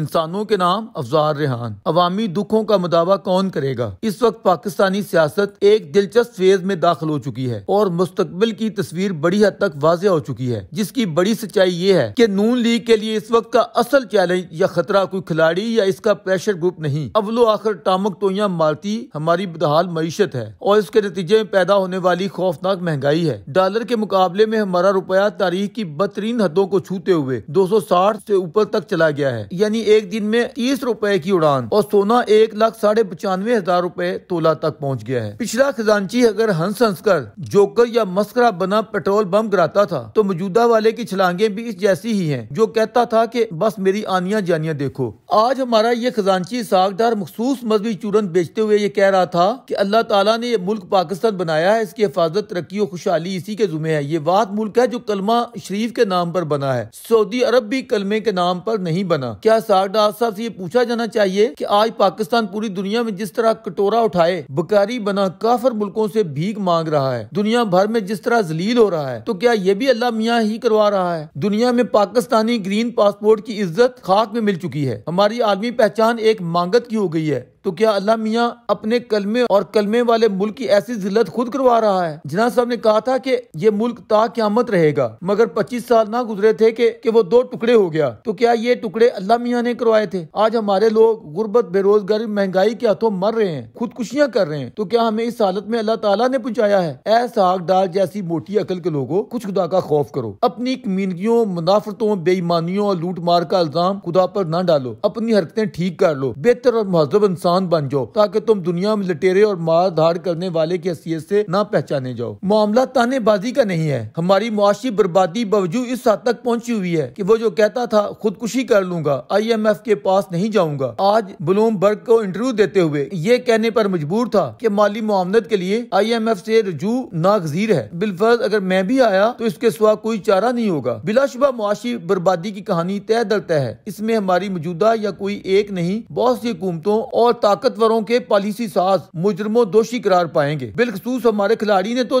इंसानों के नाम अफजार रेहान अवामी दुखों का मुदावा कौन करेगा इस वक्त पाकिस्तानी सियासत एक दिलचस्प फेज में दाखिल हो चुकी है और मुस्तबिल की तस्वीर बड़ी हद तक वाजह हो चुकी है जिसकी बड़ी सच्चाई ये है कि नून लीग के लिए इस वक्त का असल चैलेंज या खतरा कोई खिलाड़ी या इसका प्रेशर ग्रुप नहीं अवलो आखिर टामक टोया मारती हमारी बदहाल मीशत है और इसके नतीजे में पैदा होने वाली खौफनाक महंगाई है डॉलर के मुकाबले में हमारा रुपया तारीख की बदतरीन हदों को छूते हुए दो सौ साठ ऐसी ऊपर तक चला गया है यानी एक दिन में तीस रूपए की उड़ान और सोना एक लाख साढ़े पचानवे हजार रूपए तोला तक पहुँच गया है पिछला खजानची अगर हंस हंस कर जोकर या मस्करा बना पेट्रोल बम गिराता था तो मौजूदा वाले की छलांगे भी इस जैसी ही है जो कहता था की बस मेरी आनिया जानिया देखो आज हमारा ये खजानची सागदार मखसूस मजहबी चूरन बेचते हुए ये कह रहा था की अल्लाह तला ने ये मुल्क पाकिस्तान बनाया है इसकी हिफाजत तरक्की और खुशहाली इसी के जुमे है ये वाद मुल्क है जो कलमा शरीफ के नाम पर बना है सऊदी अरब भी कलमे के नाम पर नहीं बना क्या साग डाल साहब से ये पूछा जाना चाहिए कि आज पाकिस्तान पूरी दुनिया में जिस तरह कटोरा उठाए बकारी बना काफर मुल्कों से भीख मांग रहा है दुनिया भर में जिस तरह जलील हो रहा है तो क्या ये भी अल्लाह मियाँ ही करवा रहा है दुनिया में पाकिस्तानी ग्रीन पासपोर्ट की इज्जत खाक में मिल चुकी है हमारी आलमी पहचान एक मांगत की हो गई है तो क्या अल्लाह मियाँ अपने कलमे और कलमे वाले मुल्क की ऐसी जिल्लत खुद करवा रहा है जिना साहब ने कहा था की ये मुल्क ता क्यामत रहेगा मगर पच्चीस साल ना गुजरे थे कि, कि वो दो टुकड़े हो गया तो क्या ये टुकड़े अल्लाह मियाँ ने करवाए थे आज हमारे लोग गुर्बत बेरोजगारी महंगाई के हाथों मर रहे हैं खुदकुशियाँ कर रहे हैं तो क्या हमें इस हालत में अल्लाह ताला ने पहुँचाया है ऐसा आग डाल जैसी मोटी अकल के लोगो कुछ खुदा का खौफ करो अपनी कमीनगियों मुनाफरतों बेईमानियों और लूट मार का इल्जाम खुदा पर न डालो अपनी हरकतें ठीक कर लो बेहतर और महजब इंसान इंसान बन जाओ ताकि तुम दुनिया में लटेरे और मार धाड़ करने वाले की हसीियत से ना पहचाने जाओ मामला तानेबाजी का नहीं है हमारी मुआशी बर्बादी बावजूद इस हद तक पहुंची हुई है कि वो जो कहता था खुदकुशी कर लूंगा आईएमएफ के पास नहीं जाऊंगा आज ब्लूमबर्ग को इंटरव्यू देते हुए ये कहने पर मजबूर था कि माली मामलत के लिए आईएमएफ से रजू नागजीर है बिलफर्ज अगर मैं भी आया तो इसके सिवा कोई चारा नहीं होगा बिलाशुबा मुआशी बर्बादी की कहानी तय दर तय है इसमें हमारी मौजूदा या कोई एक नहीं बहुत सी हुकूमतों और ताकतवरों के पॉलिसी साज मुजरमो दोषी करार पाएंगे बिलखसूस हमारे खिलाड़ी ने तो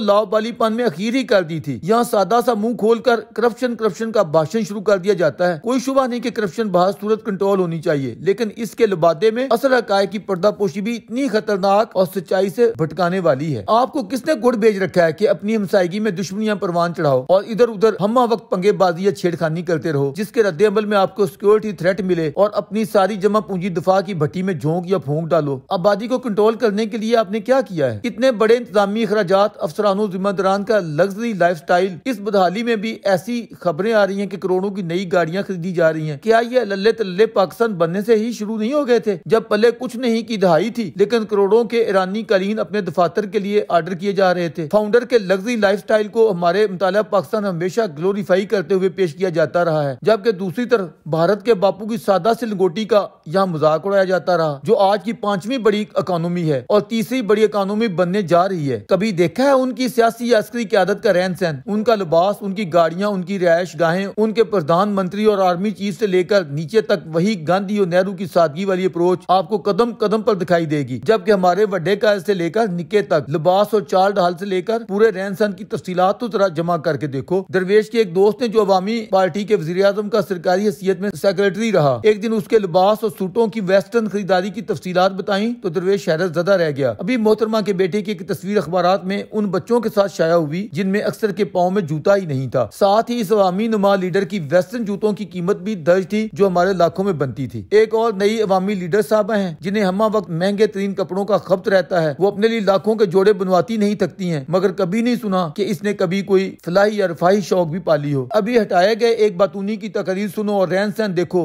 पान में अखीर ही कर दी थी यहाँ सादा सा मुंह खोल कर करप्शन करप्शन का भाषण शुरू कर दिया जाता है कोई शुभ नहीं की करप्शन बहास सूरत कंट्रोल होनी चाहिए लेकिन इसके लबादे में असल हकाय की पर्दापोशी भी इतनी खतरनाक और सच्चाई ऐसी भटकाने वाली है आपको किसने गुड़ भेज रखा है की अपनी हमसायगी में दुश्मनियाँ परवान चढ़ाओ और इधर उधर हम वक्त पंगेबाजी या छेड़खानी करते रहो जिसके रद्द में आपको सिक्योरिटी थ्रेट मिले और अपनी सारी जमा पूंजी दफा की भट्टी में झोंक या फूक डालो आबादी को कंट्रोल करने के लिए आपने क्या किया है कितने बड़े इंतजामी अखराज अफसरानों जिम्मेदारान का लग्जरी लाइफ स्टाइल इस बदहाली में भी ऐसी खबरें आ रही है की करोड़ों की नई गाड़ियाँ खरीदी जा रही है क्या ये लल्ले तल्ले पाकिस्तान बनने से ही शुरू नहीं हो गए थे जब पहले कुछ नहीं की दहाई थी लेकिन करोड़ों के ईरानी कालीन अपने दफातर के लिए ऑर्डर किए जा रहे थे फाउंडर के लग्जरी लाइफ स्टाइल को हमारे मुताला पाकिस्तान हमेशा ग्लोरीफाई करते हुए पेश किया जाता रहा है जबकि दूसरी तरफ भारत के बापू की सादा सिलगोटी का यहाँ मजाक उड़ाया जाता रहा जो आज की पांचवी बड़ी इकोनॉमी है और तीसरी बड़ी इकोनॉमी बनने जा रही है कभी देखा है उनकी सियासी अस्करी क्यादत का रहन सहन उनका लिबास उनकी गाड़ियाँ उनकी रिहायश गाहें उनके प्रधानमंत्री और आर्मी चीफ ऐसी लेकर नीचे तक वही गांधी और नेहरू की सादगी वाली अप्रोच आपको कदम कदम आरोप दिखाई देगी जबकि हमारे वड्डे का ऐसी लेकर निके तक लिबास और चाल ढाल ऐसी लेकर पूरे रहन सहन की तफसीलात तो जरा जमा करके देखो दरवेश के एक दोस्त ने जो अवामी पार्टी के वजी का सरकारी हैसियत में सेक्रेटरी रहा एक दिन उसके लिबास और सूटों की वेस्टर्न खरीदारी की तफसी तफसीत बताई तो दरवेश शहरत ज्यादा रह गया अभी मोहतरमा के बेटे की एक तस्वीर अखबार में उन बच्चों के साथ शाया हुई जिनमें अक्सर के पाओं में जूता ही नहीं था साथ ही इस अवामी नुमा लीडर की वेस्टर्न जूतों की कीमत भी दर्ज थी जो हमारे लाखों में बनती थी एक और नई अवामी लीडर साहब है जिन्हें हम वक्त महंगे तरीन कपड़ों का खपत रहता है वो अपने लिए लाखों के जोड़े बनवाती नहीं थकती है मगर कभी नहीं सुना की इसने कभी कोई फलाही या रफाही शौक भी पाली हो अभी हटाए गए एक बातूनी की तकरीर सुनो और रहन सहन देखो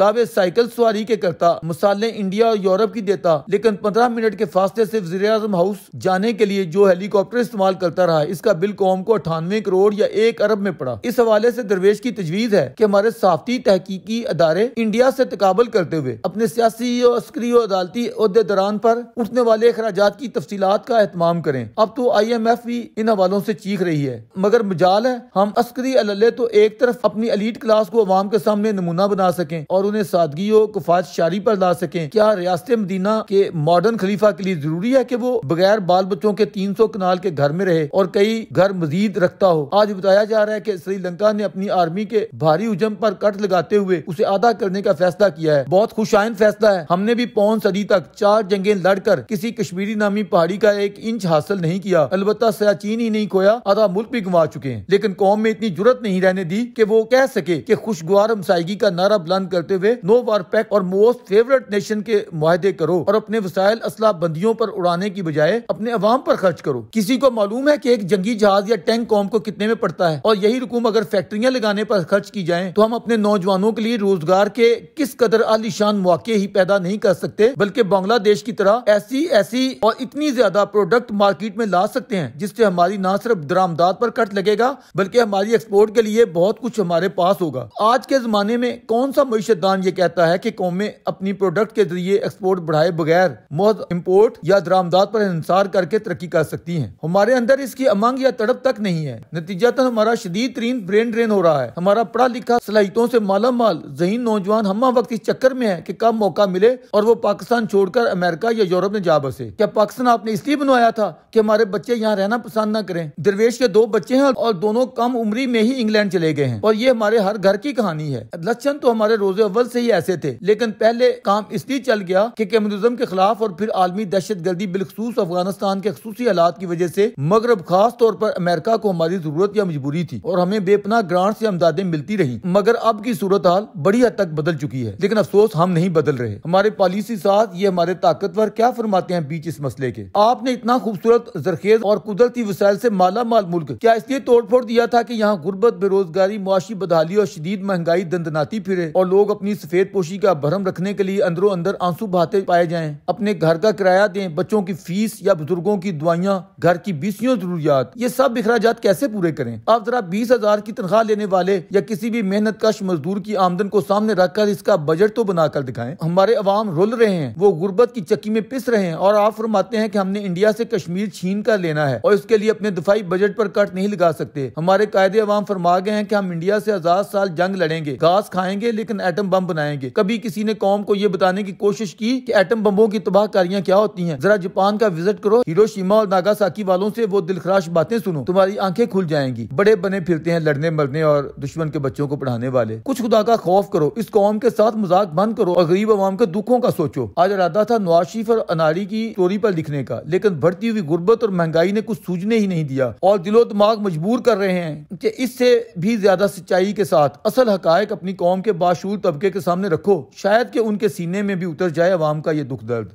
दावे साइकिल सवारी के करता मसाले इंडिया और यूरोप की देता लेकिन पंद्रह मिनट के फासले से वजी आजम हाउस जाने के लिए जो हेलीकॉप्टर इस्तेमाल करता रहा इसका बिल कौम को अठानवे करोड़ या एक अरब में पड़ा इस हवाले ऐसी दरवेश की तजवीज है की हमारे साफती तहकीकी अदारे इंडिया ऐसी तकबल करते हुए अपने सियासी और अस्करी और अदालती दौरान पर उठने वाले अखराज की तफसीत का अहतमाम करें अब तो आई एम एफ भी इन हवालों ऐसी चीख रही है मगर मजाल है हम अस्करी अल्ले तो एक तरफ अपनी अलीट क्लास को अवाम के सामने नमूना बना सकें और उन्हें सादगी और कफात शारी पर ला सकें क्या रियासत रियासत मदीना के मॉडर्न खलीफा के लिए जरूरी है की वो बगैर बाल बच्चों के तीन सौ कनाल के घर में रहे और कई घर मजीद रखता हो आज बताया जा रहा है की श्रीलंका ने अपनी आर्मी के भारी उजम पर कट लगाते हुए उसे आधा करने का फैसला किया है बहुत खुशाइन फैसला है हमने भी पौन सदी तक चार जंगे लड़कर किसी कश्मीरी नामी पहाड़ी का एक इंच हासिल नहीं किया अलबत् सयाचीन ही नहीं खोया आधा मुल्क भी गंवा चुके हैं लेकिन कौम में इतनी जरूरत नहीं रहने दी की वो कह सके की खुशगवार का नारा बुलंद करते हुए नो वार पैक और मोस्ट फेवरेट नेशन के मुहिम मुजाहदे करो और अपने वसायल असला बंदियों पर उड़ाने की बजाय अपने अवाम पर खर्च करो किसी को मालूम है की एक जंगी जहाज या टैंक कौम को कितने में पड़ता है और यही रुकूम अगर फैक्ट्रियाँ लगाने पर खर्च की जाए तो हम अपने नौजवानों के लिए रोजगार के किस कदर आलिशान मौके ही पैदा नहीं कर सकते बल्कि बांग्लादेश की तरह ऐसी ऐसी और इतनी ज्यादा प्रोडक्ट मार्केट में ला सकते हैं जिससे हमारी ना सिर्फ दरामदाद पर कट लगेगा बल्कि हमारी एक्सपोर्ट के लिए बहुत कुछ हमारे पास होगा आज के जमाने में कौन सा मीशतदान ये कहता है की कौमे अपनी प्रोडक्ट के जरिए एक्सपोर्ट एक्सपोर्ट बढ़ाए बगैर मौत इम्पोर्ट या दरामदात पर इंसार करके तरक्की कर सकती है हमारे अंदर इसकी अमंग या तड़प तक नहीं है नतीजा तो हमारा शदीद तरीन ब्रेन ड्रेन हो रहा है हमारा पढ़ा लिखा सलाहितों से माला माल जहीन नौजवान हम वक्त इस चक्कर में है की कब मौका मिले और वो पाकिस्तान छोड़कर अमेरिका या यूरोप में जा बसे क्या पाकिस्तान आपने इसलिए बनवाया था की हमारे बच्चे यहाँ रहना पसंद न करें दरवेश के दो बच्चे हैं और दोनों कम उम्री में ही इंग्लैंड चले गए हैं और ये हमारे हर घर की कहानी है लक्षण तो हमारे रोजे अव्वल से ही ऐसे थे लेकिन पहले काम इसलिए चल गया कि कम्युनिज्म के खिलाफ और फिर आलमी दहशत गर्दी बिलखसूस अफगानिस्तान के खसूसी हालात की वजह से अब खास तौर पर अमेरिका को हमारी जरूरत या मजबूरी थी और हमें बेपना ग्रांट या अमदादे मिलती रही मगर अब की सूरत हाल बड़ी हद तक बदल चुकी है लेकिन अफसोस हम नहीं बदल रहे हमारे पॉलिसी साथ ये हमारे ताकतवर क्या फरमाते हैं बीच इस मसले के आपने इतना खूबसूरत जरखेज और कुदरती वसाइल ऐसी माला माल मुल्क क्या इसलिए तोड़ फोड़ दिया था की यहाँ गुर्बत बेरोजगारी मुआशी बदहाली और शदीद महंगाई दंदनाती फिरे और लोग अपनी सफेद पोशी का भरम रखने के लिए अंदरों अंदर आंसू बहा आते पाए जाएं, अपने घर का किराया दें बच्चों की फीस या बुजुर्गों की दवाइयाँ घर की बीसियों जरूरियात ये सब अखराज कैसे पूरे करें आप जरा बीस हजार की तनख्वाह लेने वाले या किसी भी मेहनत कश मजदूर की आमदन को सामने रखकर इसका बजट तो बनाकर दिखाएं हमारे अवाम रुल रहे हैं वो गुर्बत की चक्की में पिस रहे हैं और आप फरमाते हैं की हमने इंडिया ऐसी कश्मीर छीन कर लेना है और इसके लिए अपने दफाई बजट आरोप कट नहीं लगा सकते हमारे कायदे अवाम फरमा गए हैं की हम इंडिया ऐसी हजार साल जंग लड़ेंगे घास खाएंगे लेकिन एटम बम बनाएंगे कभी किसी ने कौम को ये बताने की कोशिश की कि एटम बम्बों की कारियाँ क्या होती हैं जरा जापान का विजिट करो हिरोशिमा और नागासाकी वालों से वो दिलखराश बातें सुनो तुम्हारी आंखें खुल जाएंगी बड़े बने फिरते हैं लड़ने मरने और दुश्मन के बच्चों को पढ़ाने वाले कुछ खुदा का खौफ करो इस कौम के साथ मजाक बंद करो और गरीब आवाम के दुखों का सोचो आज इरादा था नवाज शरीफ और अनारी की स्टोरी पर लिखने का लेकिन बढ़ती हुई गुर्बत और महंगाई ने कुछ सूझने ही नहीं दिया और दिलो दिमाग मजबूर कर रहे हैं की इससे भी ज्यादा सिंचाई के साथ असल हकायक अपनी कौम के बाशूर तबके के सामने रखो शायद के उनके सीने में भी उतर जाए आवाम का ये दुख दर्द